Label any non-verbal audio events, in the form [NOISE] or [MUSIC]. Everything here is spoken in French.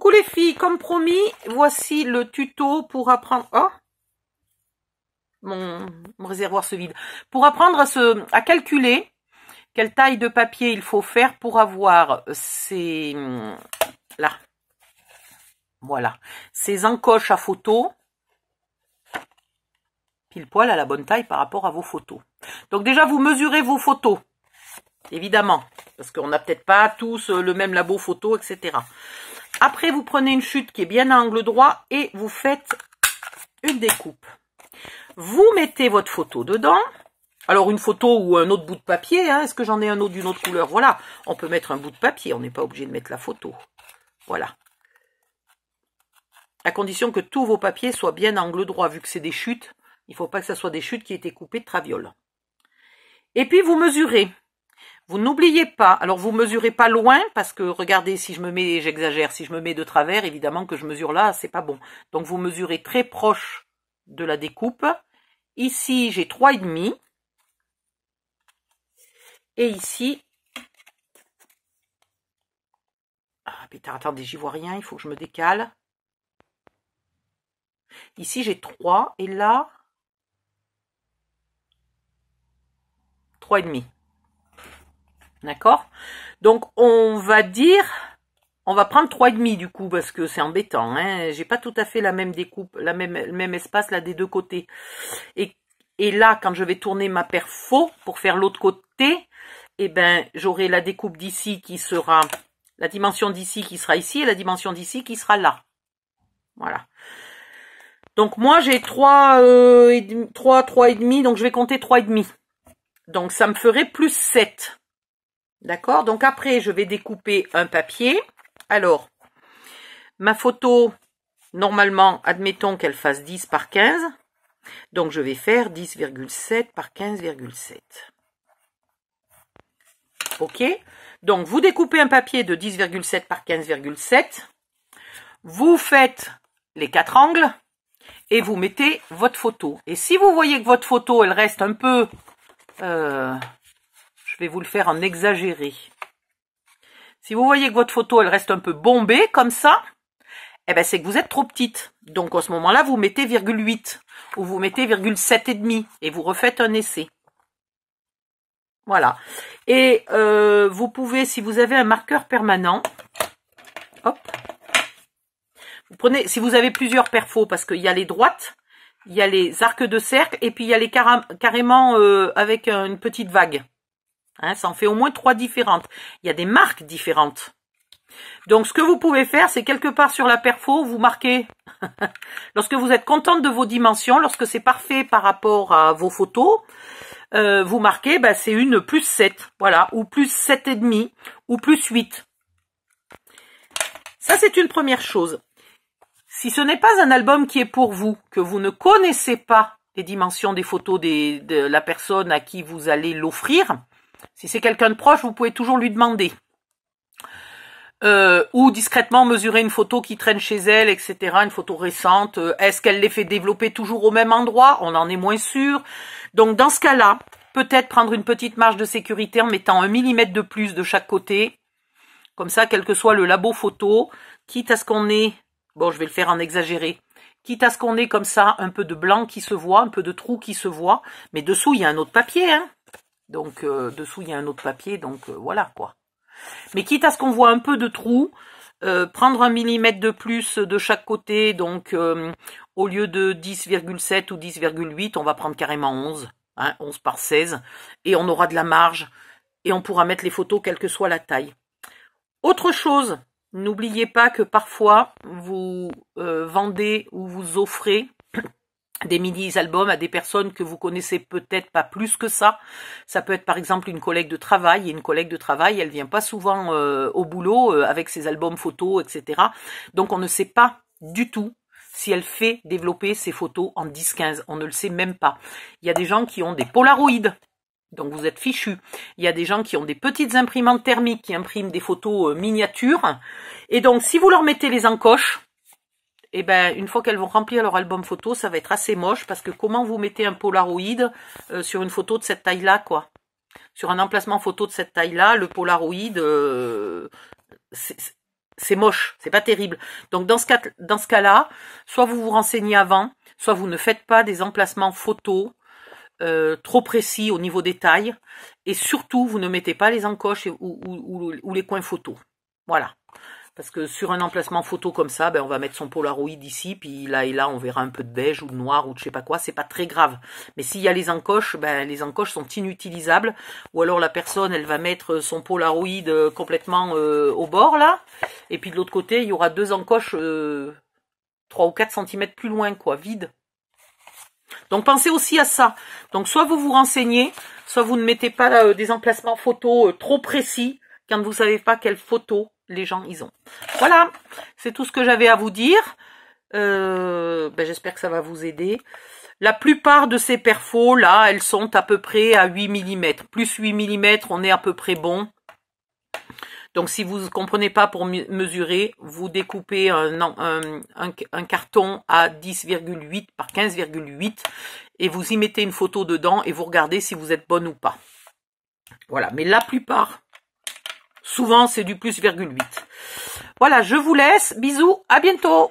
Coucou les filles, comme promis, voici le tuto pour apprendre... Oh mon, réservoir se vide. Pour apprendre à, se, à calculer quelle taille de papier il faut faire pour avoir ces... Là. Voilà. Ces encoches à photos pile poil à la bonne taille par rapport à vos photos. Donc déjà, vous mesurez vos photos, évidemment, parce qu'on n'a peut-être pas tous le même labo photo, etc. Après, vous prenez une chute qui est bien à angle droit et vous faites une découpe. Vous mettez votre photo dedans. Alors, une photo ou un autre bout de papier. Hein. Est-ce que j'en ai un autre d'une autre couleur Voilà, on peut mettre un bout de papier. On n'est pas obligé de mettre la photo. Voilà. À condition que tous vos papiers soient bien à angle droit. Vu que c'est des chutes, il ne faut pas que ce soit des chutes qui aient été coupées de traviole. Et puis, vous mesurez. Vous n'oubliez pas, alors vous mesurez pas loin, parce que regardez, si je me mets, j'exagère, si je me mets de travers, évidemment que je mesure là, c'est pas bon. Donc vous mesurez très proche de la découpe. Ici, j'ai 3,5. Et ici, ah putain, attendez, j'y vois rien, il faut que je me décale. Ici, j'ai 3, et là, et demi. D'accord Donc, on va dire... On va prendre 3,5 du coup, parce que c'est embêtant. Hein J'ai pas tout à fait la même découpe, la même, le même espace là des deux côtés. Et, là, quand je vais tourner ma paire faux pour faire l'autre côté, eh ben, j'aurai la découpe d'ici qui sera... La dimension d'ici qui sera ici et la dimension d'ici qui sera là. Voilà. Donc moi j'ai 3, euh, 3, demi. donc je vais compter demi. Donc ça me ferait plus 7. D'accord Donc après, je vais découper un papier. Alors, ma photo, normalement, admettons qu'elle fasse 10 par 15. Donc je vais faire 10,7 par 15,7. Ok Donc vous découpez un papier de 10,7 par 15,7. Vous faites les quatre angles et vous mettez votre photo. Et si vous voyez que votre photo, elle reste un peu... Euh, vais vous le faire en exagéré. Si vous voyez que votre photo, elle reste un peu bombée, comme ça, eh ben, c'est que vous êtes trop petite. Donc, en ce moment-là, vous mettez 8 ou vous mettez 7,5 et demi et vous refaites un essai. Voilà. Et euh, vous pouvez, si vous avez un marqueur permanent, hop, vous prenez, si vous avez plusieurs perfos, parce qu'il y a les droites, il y a les arcs de cercle et puis il y a les carrément euh, avec une petite vague. Hein, ça en fait au moins trois différentes. Il y a des marques différentes. Donc, ce que vous pouvez faire, c'est quelque part sur la perfo, vous marquez. [LAUGHS] lorsque vous êtes contente de vos dimensions, lorsque c'est parfait par rapport à vos photos, euh, vous marquez, bah, c'est une plus 7, voilà, ou plus 7,5, ou plus 8. Ça, c'est une première chose. Si ce n'est pas un album qui est pour vous, que vous ne connaissez pas les dimensions des photos de la personne à qui vous allez l'offrir, si c'est quelqu'un de proche, vous pouvez toujours lui demander. Euh, ou discrètement mesurer une photo qui traîne chez elle, etc., une photo récente. Euh, est-ce qu'elle les fait développer toujours au même endroit On en est moins sûr. Donc dans ce cas-là, peut-être prendre une petite marge de sécurité en mettant un millimètre de plus de chaque côté. Comme ça, quel que soit le labo photo, quitte à ce qu'on ait, bon je vais le faire en exagéré, quitte à ce qu'on ait comme ça un peu de blanc qui se voit, un peu de trou qui se voit, mais dessous il y a un autre papier, hein donc euh, dessous, il y a un autre papier, donc euh, voilà quoi. Mais quitte à ce qu'on voit un peu de trou, euh, prendre un millimètre de plus de chaque côté, donc au lieu de 10,7 ou 10,8, on va prendre carrément 11, hein, 11 par 16, et on aura de la marge, et on pourra mettre les photos quelle que soit la taille. Autre chose, n'oubliez pas que parfois, vous vendez ou vous offrez des mini-albums à des personnes que vous connaissez peut-être pas plus que ça. Ça peut être par exemple une collègue de travail. Et une collègue de travail, elle vient pas souvent euh, au boulot euh, avec ses albums photos, etc. Donc on ne sait pas du tout si elle fait développer ses photos en 10-15. On ne le sait même pas. Il y a des gens qui ont des polaroïdes. Donc vous êtes fichus, Il y a des gens qui ont des petites imprimantes thermiques qui impriment des photos euh, miniatures. Et donc si vous leur mettez les encoches, et eh ben une fois qu'elles vont remplir leur album photo, ça va être assez moche parce que comment vous mettez un Polaroid euh, sur une photo de cette taille-là, quoi Sur un emplacement photo de cette taille-là, le Polaroid, euh, c'est moche, c'est pas terrible. Donc dans ce cas, dans ce cas-là, soit vous vous renseignez avant, soit vous ne faites pas des emplacements photos euh, trop précis au niveau des tailles, et surtout vous ne mettez pas les encoches ou, ou les coins photos. Voilà. Parce que sur un emplacement photo comme ça, ben on va mettre son Polaroid ici, puis là et là, on verra un peu de beige ou de noir ou de je sais pas quoi, c'est pas très grave. Mais s'il y a les encoches, ben les encoches sont inutilisables. Ou alors la personne, elle va mettre son Polaroid euh, complètement euh, au bord là, et puis de l'autre côté, il y aura deux encoches 3 euh, ou 4 cm plus loin, quoi, vides. Donc pensez aussi à ça. Donc soit vous vous renseignez, soit vous ne mettez pas des emplacements photos trop précis quand vous savez pas quelles photos les gens ils ont. Voilà, c'est tout ce que j'avais à vous dire. Euh, ben, j'espère que ça va vous aider. La plupart de ces perfos, là, elles sont à peu près à 8 mm. Plus 8 mm, on est à peu près bon. Donc, si vous ne comprenez pas pour mesurer, vous découpez un, un carton à 10,8 par 15,8 et vous y mettez une photo dedans et vous regardez si vous êtes bonne ou pas. Voilà, mais la plupart Souvent, c'est du plus virgule 8. Voilà, je vous laisse. Bisous, à bientôt